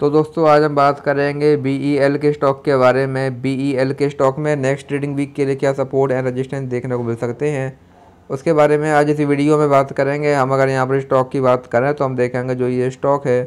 तो दोस्तों आज हम बात करेंगे बी ई एल के स्टॉक के बारे में बी ई एल के स्टॉक में नेक्स्ट ट्रेडिंग वीक के लिए क्या सपोर्ट एंड रजिस्टेंस देखने को मिल सकते हैं उसके बारे में आज इसी वीडियो में बात करेंगे हम अगर यहाँ पर स्टॉक की बात करें तो हम देखेंगे जो ये स्टॉक है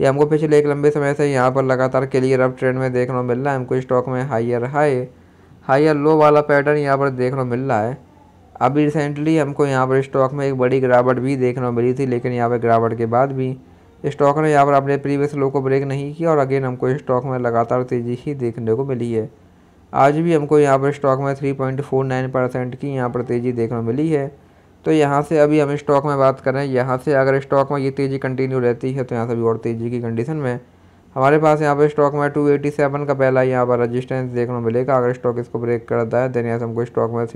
ये हमको पिछले एक लंबे समय से यहाँ पर लगातार क्लियर अप ट्रेंड में देखने को मिल रहा है हमको स्टॉक में हाइयर हाई हाइयर लो वाला पैटर्न यहाँ पर देखने को मिल रहा है अभी रिसेंटली हमको यहाँ पर स्टॉक में एक बड़ी गिरावट भी देखने को मिली थी लेकिन यहाँ पर गिरावट के बाद भी स्टॉक ने यहाँ पर अपने प्रीवियस लो को ब्रेक नहीं किया और अगेन हमको स्टॉक में लगातार तेज़ी ही देखने को मिली है आज भी हमको यहाँ पर स्टॉक में three point four nine percent की यहाँ पर तेज़ी देखने को मिली है तो यहाँ से अभी हम स्टॉक में बात करें यहाँ से अगर स्टॉक में ये तेज़ी कंटिन्यू रहती है तो यहाँ से भी और तेज़ी की कंडीशन में हमारे पास यहाँ पर स्टॉक में सेवन का पहला यहाँ पर रजिस्टेंस देखने को मिलेगा अगर स्टॉक इसको ब्रेक करता है देन यहाँ से हमको स्टॉक में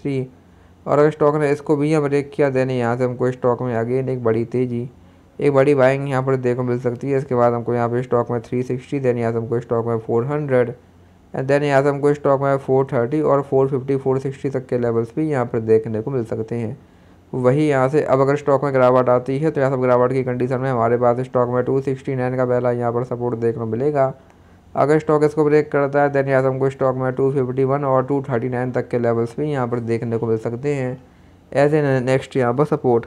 थ्री और अगर स्टॉक ने इसको भी यहाँ ब्रेक किया देन यहाँ से हमको स्टॉक में अगेन एक बड़ी तेज़ी एक बड़ी बाइंग यहाँ पर देखो मिल सकती है इसके बाद हमको यहाँ पर स्टॉक में सिक्सटी देन यहाँ से हमको स्टॉक में फोर हंड्रेड एंड देन यहाँ से हमको स्टॉक में फोर थर्टी और फोर फिफ्टी फोर सिक्सटी तक के लेवल्स भी यहाँ पर देखने को मिल सकते हैं वही यहाँ से अब अगर स्टॉक में गिरावट आती है तो यहाँ सब गिरावट की कंडीशन में हमारे पास स्टॉक में टू सिक्सटी नाइन का पहला यहाँ पर सपोर्ट देखने को मिलेगा अगर स्टॉक इसको ब्रेक करता है देन यहाँ से हमको स्टॉक में टू फिफ्टी वन और टू थर्टी नाइन तक के लेवल्स भी यहाँ पर देखने को मिल सकते हैं एज ए नेक्स्ट यहाँ पर सपोर्ट